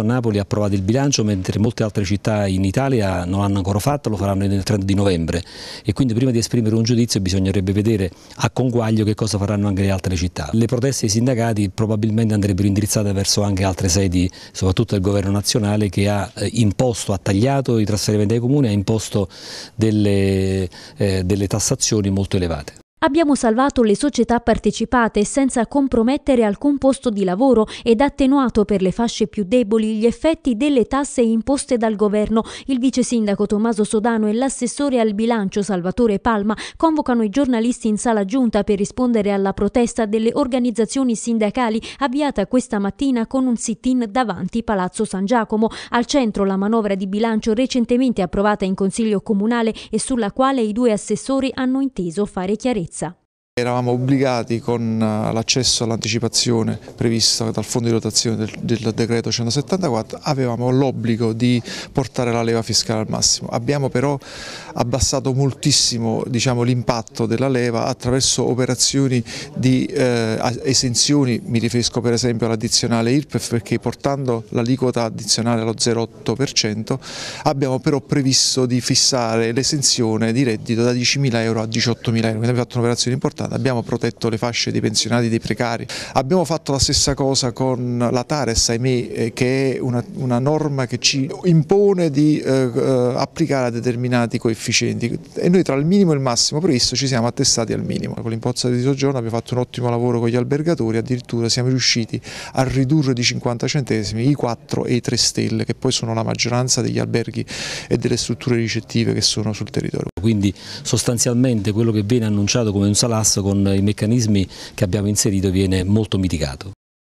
Napoli ha approvato il bilancio mentre molte altre città in Italia non hanno ancora fatto, lo faranno nel 30 di novembre e quindi prima di esprimere un giudizio bisognerebbe vedere a conguaglio che cosa faranno anche le altre città. Le proteste dei sindacati probabilmente andrebbero indirizzate verso anche altre sedi, soprattutto il governo nazionale che ha eh, imposto, ha tagliato i trasferimenti ai comuni, ha imposto delle, eh, delle tassazioni molto elevate. Abbiamo salvato le società partecipate senza compromettere alcun posto di lavoro ed attenuato per le fasce più deboli gli effetti delle tasse imposte dal governo. Il vice sindaco Tommaso Sodano e l'assessore al bilancio Salvatore Palma convocano i giornalisti in sala giunta per rispondere alla protesta delle organizzazioni sindacali avviata questa mattina con un sit-in davanti Palazzo San Giacomo. Al centro la manovra di bilancio recentemente approvata in Consiglio Comunale e sulla quale i due assessori hanno inteso fare chiarezza. ça Eravamo obbligati con eh, l'accesso all'anticipazione prevista dal fondo di rotazione del, del decreto 174, avevamo l'obbligo di portare la leva fiscale al massimo. Abbiamo però abbassato moltissimo diciamo, l'impatto della leva attraverso operazioni di eh, esenzioni, mi riferisco per esempio all'addizionale IRPEF perché portando l'aliquota addizionale allo 0,8% abbiamo però previsto di fissare l'esenzione di reddito da 10.000 euro a 18.000 euro, quindi abbiamo fatto un'operazione importante pensionati, abbiamo protetto le fasce dei pensionati e dei precari, abbiamo fatto la stessa cosa con la Tares, ahimè, eh, che è una, una norma che ci impone di eh, eh, applicare a determinati coefficienti e noi tra il minimo e il massimo previsto ci siamo attestati al minimo. Con l'imposta di soggiorno abbiamo fatto un ottimo lavoro con gli albergatori, addirittura siamo riusciti a ridurre di 50 centesimi i 4 e i 3 stelle che poi sono la maggioranza degli alberghi e delle strutture ricettive che sono sul territorio. Quindi sostanzialmente quello che viene annunciato come un salasso con i meccanismi che abbiamo inserito viene molto mitigato.